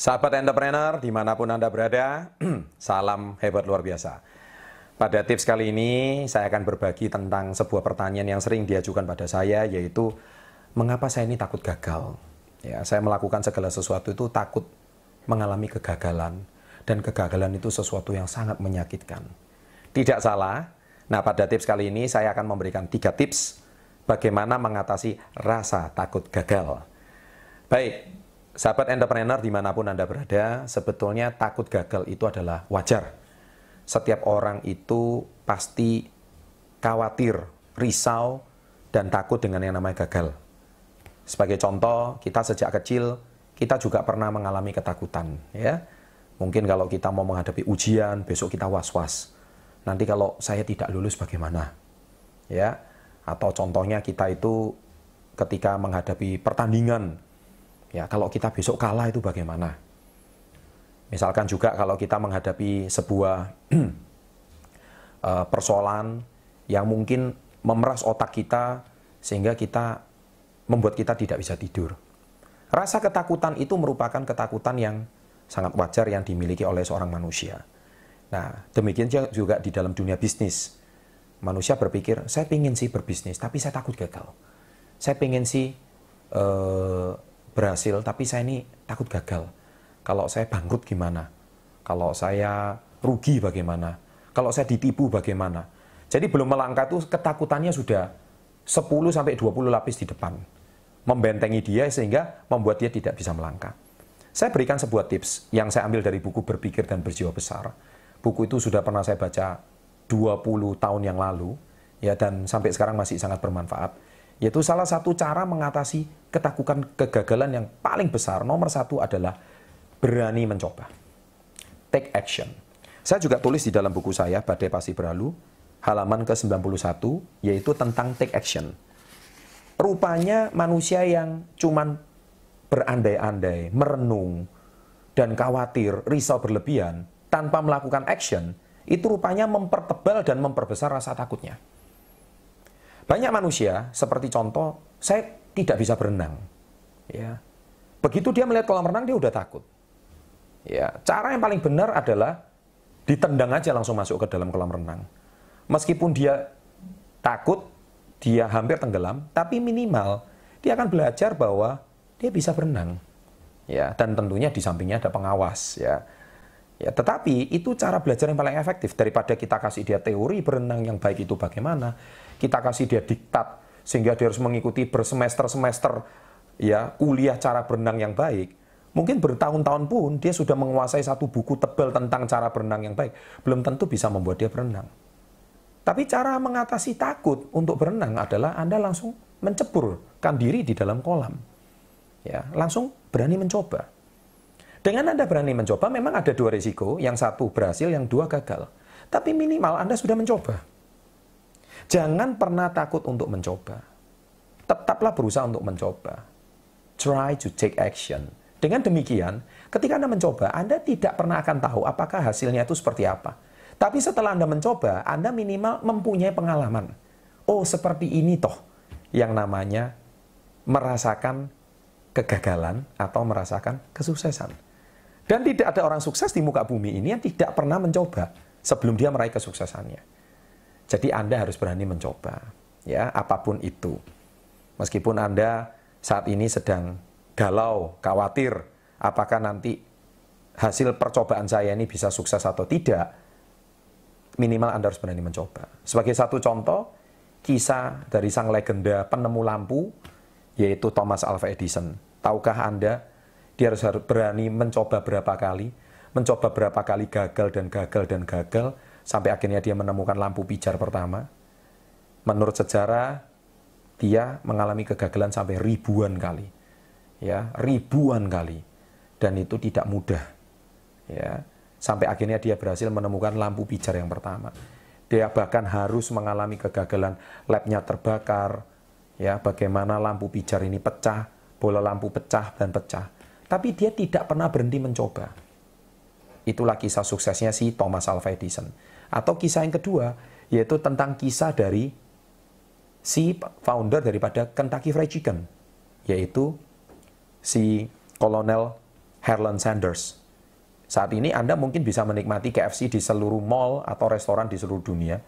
Sahabat entrepreneur, dimanapun Anda berada, salam hebat luar biasa. Pada tips kali ini, saya akan berbagi tentang sebuah pertanyaan yang sering diajukan pada saya, yaitu mengapa saya ini takut gagal? Ya, saya melakukan segala sesuatu itu takut mengalami kegagalan, dan kegagalan itu sesuatu yang sangat menyakitkan. Tidak salah, nah pada tips kali ini saya akan memberikan tiga tips bagaimana mengatasi rasa takut gagal. Baik, Sahabat entrepreneur dimanapun Anda berada, sebetulnya takut gagal itu adalah wajar. Setiap orang itu pasti khawatir, risau, dan takut dengan yang namanya gagal. Sebagai contoh, kita sejak kecil, kita juga pernah mengalami ketakutan. ya. Mungkin kalau kita mau menghadapi ujian, besok kita was-was. Nanti kalau saya tidak lulus bagaimana? Ya, Atau contohnya kita itu ketika menghadapi pertandingan, Ya, kalau kita besok kalah itu bagaimana? Misalkan juga kalau kita menghadapi sebuah eh, persoalan yang mungkin memeras otak kita sehingga kita membuat kita tidak bisa tidur. Rasa ketakutan itu merupakan ketakutan yang sangat wajar yang dimiliki oleh seorang manusia. Nah, demikian juga di dalam dunia bisnis. Manusia berpikir, saya ingin sih berbisnis, tapi saya takut gagal. Saya ingin sih eh, berhasil, tapi saya ini takut gagal. Kalau saya bangkrut gimana? Kalau saya rugi bagaimana? Kalau saya ditipu bagaimana? Jadi belum melangkah itu ketakutannya sudah 10 sampai 20 lapis di depan. Membentengi dia sehingga membuat dia tidak bisa melangkah. Saya berikan sebuah tips yang saya ambil dari buku Berpikir dan Berjiwa Besar. Buku itu sudah pernah saya baca 20 tahun yang lalu ya dan sampai sekarang masih sangat bermanfaat yaitu salah satu cara mengatasi ketakutan kegagalan yang paling besar. Nomor satu adalah berani mencoba. Take action. Saya juga tulis di dalam buku saya, Badai Pasti Berlalu, halaman ke-91, yaitu tentang take action. Rupanya manusia yang cuman berandai-andai, merenung, dan khawatir, risau berlebihan, tanpa melakukan action, itu rupanya mempertebal dan memperbesar rasa takutnya. Banyak manusia, seperti contoh, saya tidak bisa berenang. Ya. Begitu dia melihat kolam renang, dia udah takut. Ya. Cara yang paling benar adalah ditendang aja langsung masuk ke dalam kolam renang. Meskipun dia takut, dia hampir tenggelam, tapi minimal dia akan belajar bahwa dia bisa berenang. Ya, dan tentunya di sampingnya ada pengawas ya. Ya, tetapi itu cara belajar yang paling efektif daripada kita kasih dia teori berenang yang baik itu bagaimana, kita kasih dia diktat sehingga dia harus mengikuti bersemester-semester ya kuliah cara berenang yang baik. Mungkin bertahun-tahun pun dia sudah menguasai satu buku tebal tentang cara berenang yang baik, belum tentu bisa membuat dia berenang. Tapi cara mengatasi takut untuk berenang adalah Anda langsung menceburkan diri di dalam kolam. Ya, langsung berani mencoba. Dengan Anda berani mencoba, memang ada dua risiko. Yang satu berhasil, yang dua gagal. Tapi minimal Anda sudah mencoba. Jangan pernah takut untuk mencoba. Tetaplah berusaha untuk mencoba. Try to take action. Dengan demikian, ketika Anda mencoba, Anda tidak pernah akan tahu apakah hasilnya itu seperti apa. Tapi setelah Anda mencoba, Anda minimal mempunyai pengalaman. Oh, seperti ini toh yang namanya merasakan kegagalan atau merasakan kesuksesan. Dan tidak ada orang sukses di muka bumi ini yang tidak pernah mencoba sebelum dia meraih kesuksesannya. Jadi Anda harus berani mencoba, ya apapun itu. Meskipun Anda saat ini sedang galau, khawatir, apakah nanti hasil percobaan saya ini bisa sukses atau tidak, minimal Anda harus berani mencoba. Sebagai satu contoh, kisah dari sang legenda penemu lampu, yaitu Thomas Alva Edison. Tahukah Anda dia harus berani mencoba berapa kali, mencoba berapa kali gagal dan gagal dan gagal, sampai akhirnya dia menemukan lampu pijar pertama. Menurut sejarah, dia mengalami kegagalan sampai ribuan kali. Ya, ribuan kali. Dan itu tidak mudah. Ya, sampai akhirnya dia berhasil menemukan lampu pijar yang pertama. Dia bahkan harus mengalami kegagalan labnya terbakar, ya bagaimana lampu pijar ini pecah, bola lampu pecah dan pecah tapi dia tidak pernah berhenti mencoba. Itulah kisah suksesnya si Thomas Alva Edison. Atau kisah yang kedua, yaitu tentang kisah dari si founder daripada Kentucky Fried Chicken, yaitu si Kolonel Harlan Sanders. Saat ini Anda mungkin bisa menikmati KFC di seluruh mall atau restoran di seluruh dunia.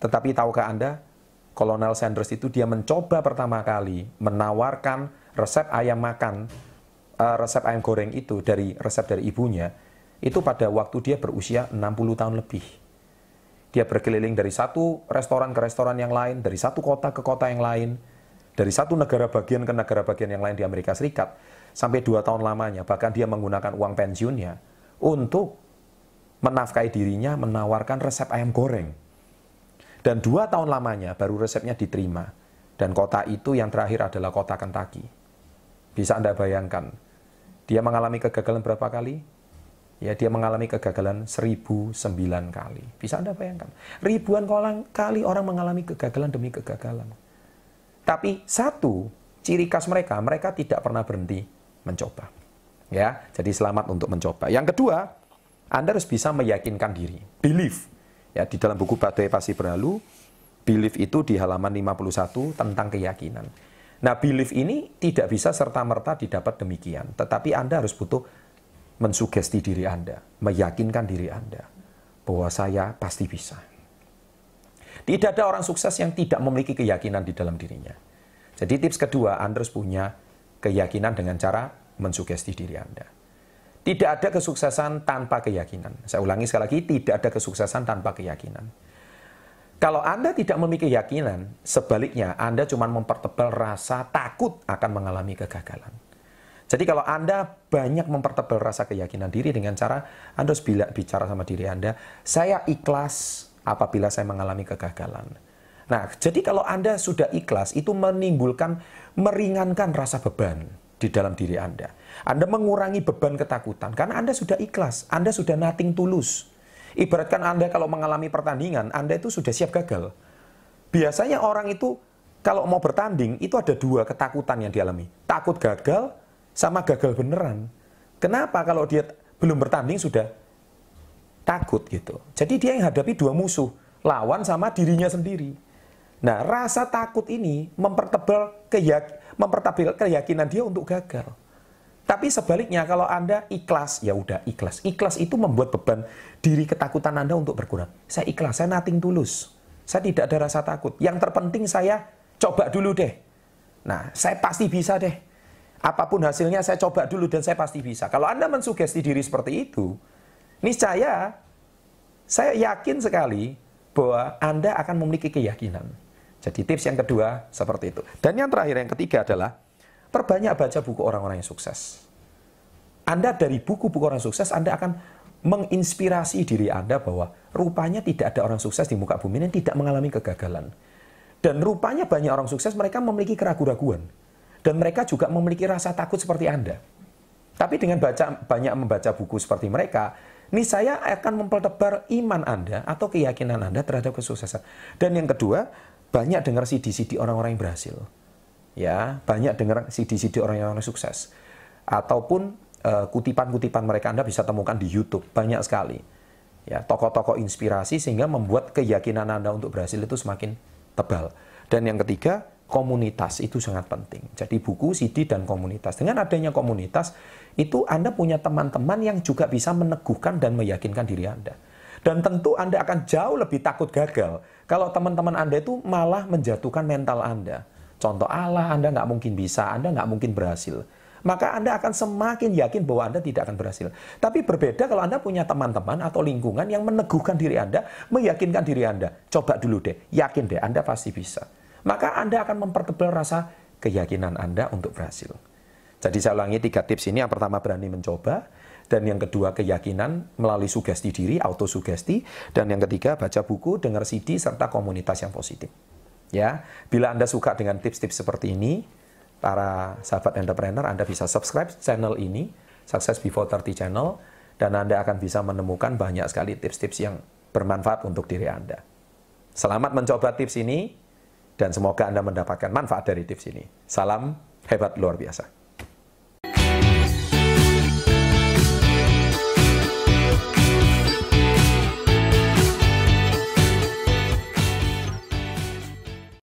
Tetapi tahukah Anda, Kolonel Sanders itu dia mencoba pertama kali menawarkan resep ayam makan Eh, resep ayam goreng itu dari resep dari ibunya itu pada waktu dia berusia 60 tahun lebih. Dia berkeliling dari satu restoran ke restoran yang lain, dari satu kota ke kota yang lain, dari satu negara bagian ke negara bagian yang lain di Amerika Serikat sampai dua tahun lamanya. Bahkan dia menggunakan uang pensiunnya untuk menafkahi dirinya menawarkan resep ayam goreng. Dan dua tahun lamanya baru resepnya diterima. Dan kota itu yang terakhir adalah kota Kentucky. Bisa Anda bayangkan, dia mengalami kegagalan berapa kali? Ya, dia mengalami kegagalan 1009 kali. Bisa Anda bayangkan? Ribuan kali orang mengalami kegagalan demi kegagalan. Tapi satu ciri khas mereka, mereka tidak pernah berhenti mencoba. Ya, jadi selamat untuk mencoba. Yang kedua, Anda harus bisa meyakinkan diri. Belief. Ya, di dalam buku Badai Pasti Berlalu, belief itu di halaman 51 tentang keyakinan Nah, belief ini tidak bisa serta-merta didapat demikian, tetapi Anda harus butuh mensugesti diri Anda, meyakinkan diri Anda bahwa saya pasti bisa. Tidak ada orang sukses yang tidak memiliki keyakinan di dalam dirinya. Jadi tips kedua, Anda harus punya keyakinan dengan cara mensugesti diri Anda. Tidak ada kesuksesan tanpa keyakinan. Saya ulangi sekali lagi, tidak ada kesuksesan tanpa keyakinan. Kalau Anda tidak memiliki keyakinan, sebaliknya Anda cuma mempertebal rasa takut akan mengalami kegagalan. Jadi kalau Anda banyak mempertebal rasa keyakinan diri dengan cara Anda harus bila, bicara sama diri Anda, saya ikhlas apabila saya mengalami kegagalan. Nah, jadi kalau Anda sudah ikhlas, itu menimbulkan, meringankan rasa beban di dalam diri Anda. Anda mengurangi beban ketakutan, karena Anda sudah ikhlas, Anda sudah nating tulus. Ibaratkan Anda kalau mengalami pertandingan, Anda itu sudah siap gagal. Biasanya orang itu kalau mau bertanding itu ada dua ketakutan yang dialami. Takut gagal sama gagal beneran. Kenapa kalau dia belum bertanding sudah takut gitu. Jadi dia yang hadapi dua musuh, lawan sama dirinya sendiri. Nah, rasa takut ini mempertebal keyakinan dia untuk gagal. Tapi sebaliknya kalau Anda ikhlas, ya udah ikhlas. Ikhlas itu membuat beban diri ketakutan Anda untuk berkurang. Saya ikhlas, saya nothing tulus. Saya tidak ada rasa takut. Yang terpenting saya coba dulu deh. Nah, saya pasti bisa deh. Apapun hasilnya saya coba dulu dan saya pasti bisa. Kalau Anda mensugesti diri seperti itu, niscaya saya yakin sekali bahwa Anda akan memiliki keyakinan. Jadi tips yang kedua seperti itu. Dan yang terakhir yang ketiga adalah Perbanyak baca buku orang-orang yang sukses. Anda dari buku-buku orang sukses, Anda akan menginspirasi diri Anda bahwa rupanya tidak ada orang sukses di muka bumi yang tidak mengalami kegagalan. Dan rupanya banyak orang sukses mereka memiliki keraguan-raguan. Dan mereka juga memiliki rasa takut seperti Anda. Tapi dengan baca banyak membaca buku seperti mereka, ini saya akan mempertebar iman Anda atau keyakinan Anda terhadap kesuksesan. Dan yang kedua, banyak dengar CD-CD orang-orang yang berhasil ya banyak dengar CD-CD orang yang sukses ataupun eh, kutipan-kutipan uh, mereka Anda bisa temukan di YouTube banyak sekali ya tokoh-tokoh inspirasi sehingga membuat keyakinan Anda untuk berhasil itu semakin tebal dan yang ketiga komunitas itu sangat penting jadi buku CD dan komunitas dengan adanya komunitas itu Anda punya teman-teman yang juga bisa meneguhkan dan meyakinkan diri Anda dan tentu Anda akan jauh lebih takut gagal kalau teman-teman Anda itu malah menjatuhkan mental Anda contoh Allah, Anda nggak mungkin bisa, Anda nggak mungkin berhasil. Maka Anda akan semakin yakin bahwa Anda tidak akan berhasil. Tapi berbeda kalau Anda punya teman-teman atau lingkungan yang meneguhkan diri Anda, meyakinkan diri Anda. Coba dulu deh, yakin deh, Anda pasti bisa. Maka Anda akan mempertebal rasa keyakinan Anda untuk berhasil. Jadi saya ulangi tiga tips ini. Yang pertama berani mencoba, dan yang kedua keyakinan melalui sugesti diri, autosugesti, dan yang ketiga baca buku, dengar CD, serta komunitas yang positif. Ya, bila Anda suka dengan tips-tips seperti ini, para sahabat entrepreneur, Anda bisa subscribe channel ini, Success Before 30 channel, dan Anda akan bisa menemukan banyak sekali tips-tips yang bermanfaat untuk diri Anda. Selamat mencoba tips ini, dan semoga Anda mendapatkan manfaat dari tips ini. Salam hebat luar biasa.